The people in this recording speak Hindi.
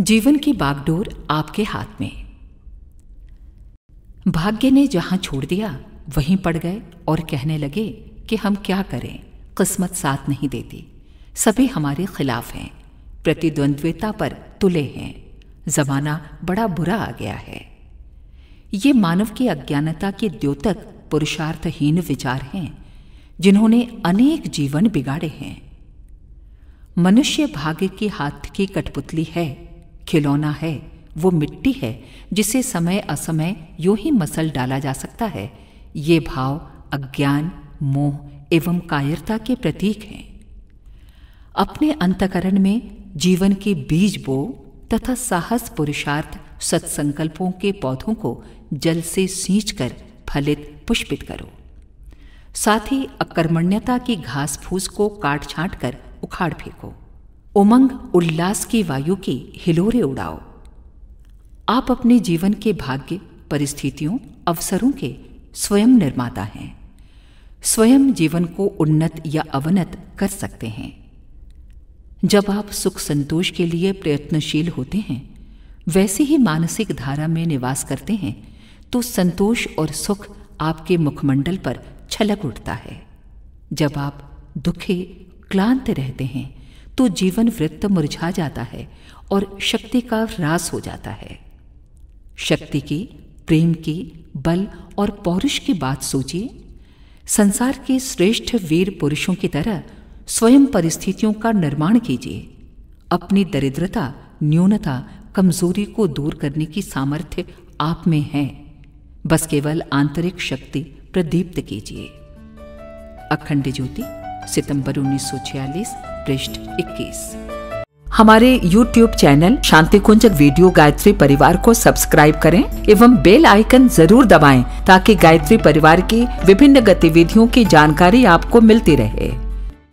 जीवन की बागडोर आपके हाथ में भाग्य ने जहां छोड़ दिया वहीं पड़ गए और कहने लगे कि हम क्या करें किस्मत साथ नहीं देती सभी हमारे खिलाफ हैं प्रतिद्वंद्विता पर तुले हैं जमाना बड़ा बुरा आ गया है ये मानव की अज्ञानता के द्योतक पुरुषार्थहीन विचार हैं जिन्होंने अनेक जीवन बिगाड़े हैं मनुष्य भाग्य के हाथ की कठपुतली है खिलौना है वो मिट्टी है जिसे समय असमय यूं ही मसल डाला जा सकता है ये भाव अज्ञान मोह एवं कायरता के प्रतीक हैं अपने अंतकरण में जीवन के बीज बो तथा साहस पुरुषार्थ सत्संकल्पों के पौधों को जल से सींच कर फलित पुष्पित करो साथ ही अकर्मण्यता की घास फूस को काट छांट कर उखाड़ फेंको उमंग उल्लास की वायु के हिलोरे उड़ाओ आप अपने जीवन के भाग्य परिस्थितियों अवसरों के स्वयं निर्माता हैं स्वयं जीवन को उन्नत या अवनत कर सकते हैं जब आप सुख संतोष के लिए प्रयत्नशील होते हैं वैसे ही मानसिक धारा में निवास करते हैं तो संतोष और सुख आपके मुखमंडल पर छलक उठता है जब आप दुखे क्लांत रहते हैं तो जीवन वृत्त मुरझा जाता है और शक्ति का ह्रास हो जाता है शक्ति की प्रेम की बल और पौरुष की बात सोचिए संसार के श्रेष्ठ वीर पुरुषों की तरह स्वयं परिस्थितियों का निर्माण कीजिए अपनी दरिद्रता न्यूनता कमजोरी को दूर करने की सामर्थ्य आप में है बस केवल आंतरिक शक्ति प्रदीप्त कीजिए अखंड ज्योति सितंबर 1946 पृष्ठ 21 हमारे YouTube channel Shanti Kunj video Gayatri Pariwar को सब्सक्राइब करें एवं बेल आइकन जरूर दबाएं ताकि गायत्री परिवार की विभिन्न गतिविधियों की जानकारी आपको मिलती रहे